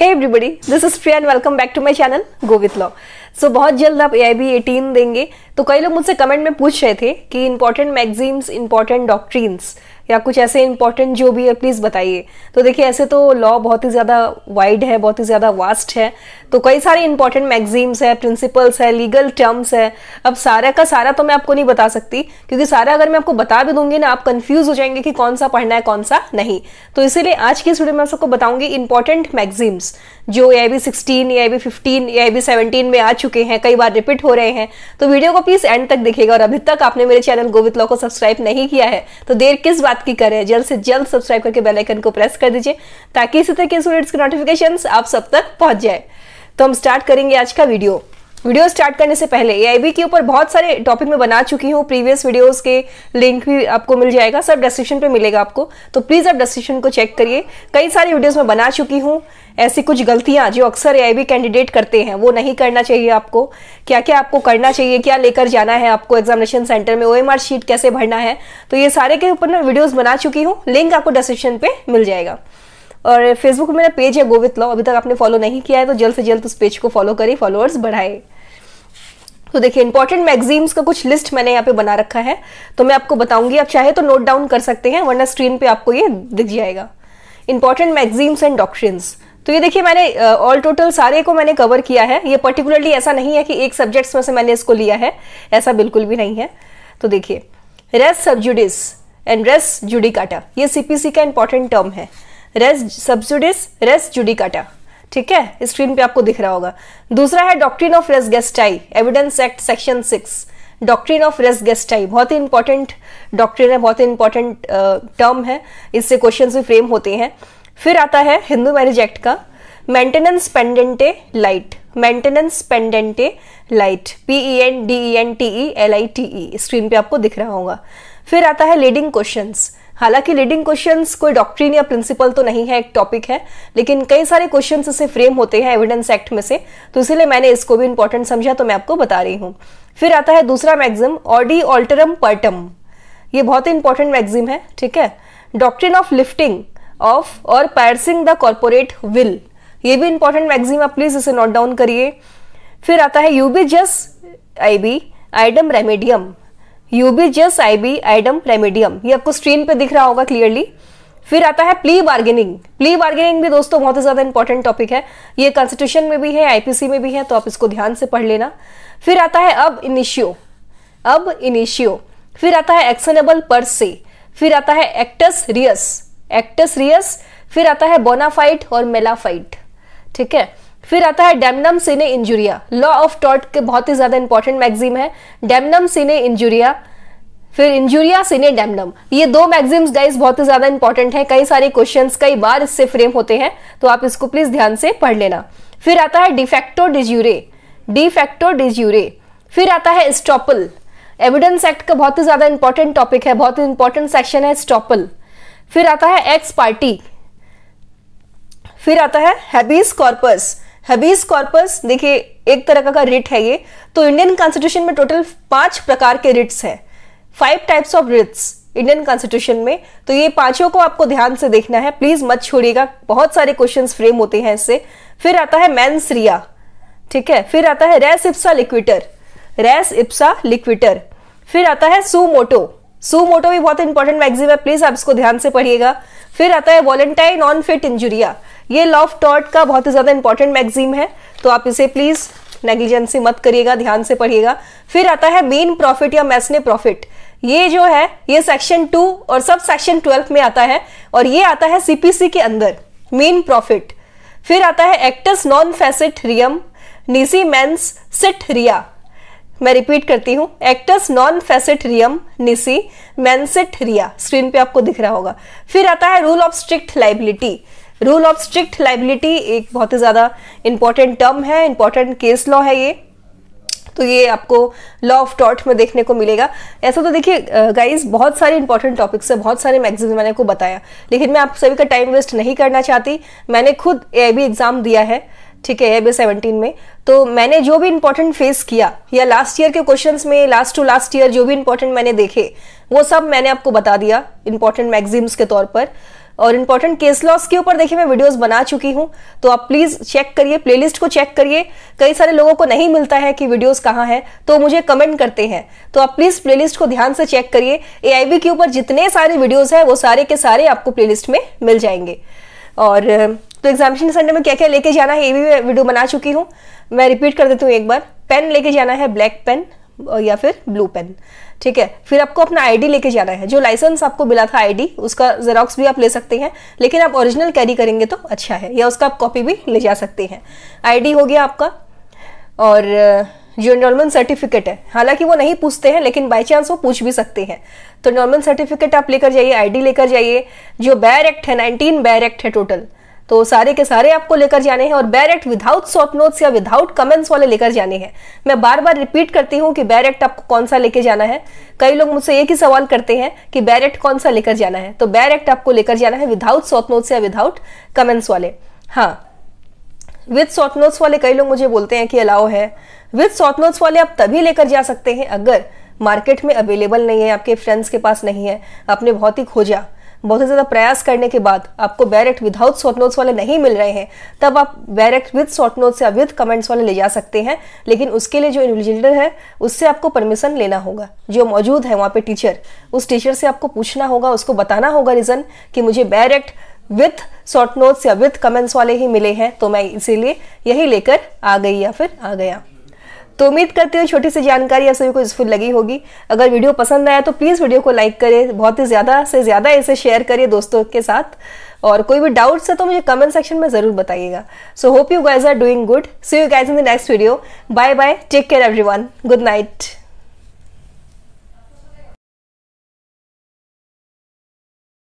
hey everybody this is free and welcome back to my channel Govind law so बहुत जल्द आप ए I B eighteen देंगे तो कई लोग मुझसे कमेंट में पूछ रहे थे कि इंपॉर्टेंट मैगजीन्स इंपॉर्टेंट डॉक्ट्रीन्स या कुछ ऐसे इंपॉर्टेंट जो भी है प्लीज़ बताइए तो देखिए ऐसे तो लॉ बहुत ही ज़्यादा वाइड है बहुत ही ज़्यादा वास्ट है तो कई सारे इंपॉर्टेंट मैगजीम्स है प्रिंसिपल्स है लीगल टर्म्स है अब सारा का सारा तो मैं आपको नहीं बता सकती क्योंकि सारा अगर मैं आपको बता भी दूंगी ना आप कंफ्यूज हो जाएंगे कि कौन सा पढ़ना है कौन सा नहीं तो इसीलिए आज की इस वीडियो में सबको बताऊंगी इंपॉर्टेंट मैगजीम्स जो A I B sixteen A I B fifteen A I B seventeen में आ चुके हैं कई बार रिपीट हो रहे हैं तो वीडियो को प्लीज़ एंड तक देखिएगा और अभी तक आपने मेरे चैनल गोविंद लॉ को सब्सक्राइब नहीं किया है तो देर किस बात आपकी करे जल्द से जल्द सब्सक्राइब करके बेल आइकन को प्रेस कर दीजिए ताकि इसी तरह के स्टूडेंट्स के नोटिफिकेशन आप सब तक पहुंच जाए तो हम स्टार्ट करेंगे आज का वीडियो वीडियो स्टार्ट करने से पहले ए के ऊपर बहुत सारे टॉपिक में बना चुकी हूँ प्रीवियस वीडियोस के लिंक भी आपको मिल जाएगा सब डिस्क्रिप्शन पे मिलेगा आपको तो प्लीज़ आप डिस्क्रिप्शन को चेक करिए कई सारे वीडियोस में बना चुकी हूँ ऐसी कुछ गलतियाँ जो अक्सर ए कैंडिडेट करते हैं वो नहीं करना चाहिए आपको क्या क्या आपको करना चाहिए क्या लेकर जाना है आपको एग्जामिनेशन सेंटर में ओ शीट कैसे भरना है तो ये सारे के ऊपर मैं वीडियोज़ बना चुकी हूँ लिंक आपको डिस्क्रिप्शन पर मिल जाएगा और फेसबुक मेरा पेज है गोविंद लॉ अभी तक आपने फॉलो नहीं किया है तो जल्द से जल्द उस पेज को फॉलो करें फॉलोअर्स बढ़ाएं तो देखिए इंपॉर्टेंट मैगजीन्स का कुछ लिस्ट मैंने यहाँ पे बना रखा है तो मैं आपको बताऊंगी आप चाहे तो नोट डाउन कर सकते हैं वरना स्क्रीन पे आपको ये दिख जाएगा इंपॉर्टेंट मैगजीन्स एंड डॉक्ट्रिन्स तो ये देखिए मैंने ऑल uh, टोटल सारे को मैंने कवर किया है ये पर्टिकुलरली ऐसा नहीं है कि एक सब्जेक्ट्स में से मैंने इसको लिया है ऐसा बिल्कुल भी नहीं है तो देखिए res sub judice and res judicata ये सीपीसी का इंपॉर्टेंट टर्म है रेस सब्जुडिस रेस जुडिकाटा ठीक है स्क्रीन पे आपको दिख रहा होगा दूसरा है doctrine of res gestae evidence act section six doctrine of res gestae बहुत ही इंपॉर्टेंट डॉक्ट्रिन है बहुत ही इंपॉर्टेंट टर्म uh, है इससे क्वेश्चन भी फ्रेम होते हैं फिर आता है हिंदू मैरिज एक्ट का maintenance pendente lite maintenance pendente lite P E N D E N T E L I T E screen पे आपको दिख रहा होगा फिर आता है लीडिंग क्वेश्चंस हालांकि लीडिंग क्वेश्चंस कोई डॉक्ट्रिन या प्रिंसिपल तो नहीं है एक टॉपिक है लेकिन कई सारे क्वेश्चंस इसे फ्रेम होते हैं एविडेंस एक्ट में से तो इसीलिए मैंने इसको भी इंपॉर्टेंट समझा तो मैं आपको बता रही हूँ फिर आता है दूसरा मैगजिम ऑडी ऑल्टरम पर्टम ये बहुत ही इंपॉर्टेंट मैगजिम है ठीक है डॉक्ट्रिन ऑफ लिफ्टिंग ऑफ और पैरसिंग द कॉरपोरेट विल ये भी इंपॉर्टेंट मैगजिम आप प्लीज इसे नोट डाउन करिए फिर आता है ubi jus ibi idem remedium ubi jus ibi idem remedium ये आपको स्क्रीन पे दिख रहा होगा क्लियरली फिर आता है प्ली बार्गेनिंग प्ली बार्गेनिंग भी दोस्तों बहुत ही ज्यादा इंपॉर्टेंट टॉपिक है ये कॉन्स्टिट्यूशन में भी है आईपीसी में भी है तो आप इसको ध्यान से पढ़ लेना फिर आता है अब इनिशियो अब इनिशियो फिर आता है एक्शनेबल पर से फिर आता है एक्टस रियस एक्टस रियस फिर आता है बोनाफाइट और मेलाफाइट ठीक है फिर आता है damnum sine injuria law of टॉट के बहुत ही ज्यादा इंपॉर्टेंट मैगजीम है डेमनम सिने इंजुरिया फिर इंजुरिया सिने डेमनम ये दो मैगजीम्स गाइस बहुत ही ज्यादा इंपॉर्टेंट है कई सारे क्वेश्चन कई बार इससे फ्रेम होते हैं तो आप इसको प्लीज ध्यान से पढ़ लेना फिर आता है डिफेक्टो डिज्यूरे डिफेक्टो डिज्यूरे फिर आता है स्टॉपल एविडेंस एक्ट का बहुत ही ज्यादा इंपॉर्टेंट टॉपिक है बहुत ही इंपॉर्टेंट सेक्शन है स्टॉपल फिर आता है एक्स पार्टी फिर आता है हैबीज कॉर्पस हबीज कॉर्पस देखिए एक तरह का रिट है ये तो इंडियन कॉन्स्टिट्यूशन में टोटल पांच प्रकार के रिट्स हैं five types of writs Indian constitution में तो ये पांचों को आपको ध्यान से देखना है प्लीज मत छोड़िएगा बहुत सारे क्वेश्चन फ्रेम होते हैं इससे फिर आता है मैंस रिया ठीक है फिर आता है रेस इप्सा लिक्विटर रेस इप्सा लिक्विटर फिर आता है सुमोटो सुमोटो भी बहुत इंपॉर्टेंट मैगजीम है प्लीज आप इसको ध्यान से पढ़िएगा फिर आता है वॉलेंटाइन नॉन फिट इंजुरिया ये लव टॉट का बहुत ही ज़्यादा इंपॉर्टेंट मैगजीन है तो आप इसे प्लीज़ नेग्लिजेंसी मत करिएगा ध्यान से पढ़िएगा फिर आता है मेन प्रॉफिट या मैसने प्रॉफिट ये जो है ये सेक्शन टू और सब सेक्शन ट्वेल्व में आता है और ये आता है सीपीसी के अंदर मेन प्रॉफिट फिर आता है एक्टस नॉन फैसेट रियम निजी मेंस सिट रिया मैं रिपीट करती हूँ actus non facit reum nisi mens sit rea screen पे आपको दिख रहा होगा फिर आता है rule of strict liability rule of strict liability एक बहुत ही ज़्यादा इंपॉर्टेंट टर्म है इंपॉर्टेंट केस लॉ है ये तो ये आपको लॉ ऑफ टॉर्ट में देखने को मिलेगा ऐसा तो देखिए गाइज बहुत सारे इंपॉर्टेंट टॉपिक्स है बहुत सारे मैगजीन मैंने आपको बताया लेकिन मैं आप सभी का टाइम वेस्ट नहीं करना चाहती मैंने खुद ए बी एग्ज़ाम दिया है ठीक है ए बी सेवनटीन में तो मैंने जो भी इंपॉर्टेंट फेस किया या लास्ट ईयर के क्वेश्चन में लास्ट टू लास्ट ईयर जो भी इंपॉर्टेंट मैंने देखे वो सब मैंने आपको बता दिया इंपॉर्टेंट मैगजीन्स के तौर पर और इंपॉर्टेंट केस लॉस के ऊपर देखिए मैं वीडियोस बना चुकी हूं तो आप प्लीज चेक करिए प्लेलिस्ट को चेक करिए कई सारे लोगों को नहीं मिलता है कि वीडियोस कहाँ हैं तो मुझे कमेंट करते हैं तो आप प्लीज प्लेलिस्ट को ध्यान से चेक करिए एआईबी के ऊपर जितने सारे वीडियोज है वो सारे के सारे आपको प्ले में मिल जाएंगे और तो एग्जामिनेशन सेंटर में क्या क्या लेके जाना है ये भी मैं वीडियो बना चुकी हूँ मैं रिपीट कर देती हूँ एक बार पेन लेके जाना है ब्लैक पेन या फिर ब्लू पेन ठीक है फिर आपको अपना आईडी लेके जाना है जो लाइसेंस आपको मिला था आईडी उसका जेरोक्स भी आप ले सकते हैं लेकिन आप ओरिजिनल कैरी करेंगे तो अच्छा है या उसका आप कॉपी भी ले जा सकते हैं आईडी हो गया आपका और जो नॉर्मल सर्टिफिकेट है हालांकि वो नहीं पूछते हैं लेकिन बाई चांस वो पूछ भी सकते हैं तो नॉर्मल सर्टिफिकेट आप लेकर जाइए आईडी लेकर जाइए जो बैर एक्ट है नाइनटीन बैर एक्ट है टोटल तो सारे के सारे आपको लेकर जाने हैं और बैरेक्ट विदाउट शॉर्ट नोट्स या विदाउट कमेंट्स वाले लेकर जाने हैं मैं बार बार रिपीट करती हूँ कि बैरेक्ट आपको कौन सा लेकर जाना है कई लोग मुझसे एक ही सवाल करते हैं कि बैरेक्ट कौन सा लेकर जाना है तो बैरेक्ट आपको लेकर जाना है विदाउट शॉर्ट नोट्स या विदाउट कमेंट्स वाले हाँ विद शॉर्ट नोट्स वाले कई लोग मुझे बोलते हैं कि अलाउ है विथ शॉर्ट नोट्स वाले आप तभी लेकर जा सकते हैं अगर मार्केट में अवेलेबल नहीं है आपके फ्रेंड्स के पास नहीं है आपने बहुत ही खोजा बहुत ही ज़्यादा प्रयास करने के बाद आपको बैरेक्ट विदाउट शॉर्ट नोट्स वाले नहीं मिल रहे हैं तब आप बैरेक्ट विद शॉर्ट नोट्स या विद कमेंट्स वाले ले जा सकते हैं लेकिन उसके लिए जो इन्विजिलेटर है उससे आपको परमिशन लेना होगा जो मौजूद है वहाँ पे टीचर उस टीचर से आपको पूछना होगा उसको बताना होगा रीज़न कि मुझे बैरेक्ट विथ शॉर्ट नोट्स या विथ कमेंट्स वाले ही मिले हैं तो मैं इसीलिए यही लेकर आ गई या फिर आ गया तो उम्मीद करते हुए छोटी सी जानकारी आप सभी को यूजफुल लगी होगी अगर वीडियो पसंद आया तो प्लीज़ वीडियो को लाइक करें बहुत ही ज़्यादा से ज़्यादा इसे शेयर करिए दोस्तों के साथ और कोई भी डाउट्स है तो मुझे कमेंट सेक्शन में ज़रूर बताइएगा so hope you guys are doing good see you guys in the next video bye bye take care one good night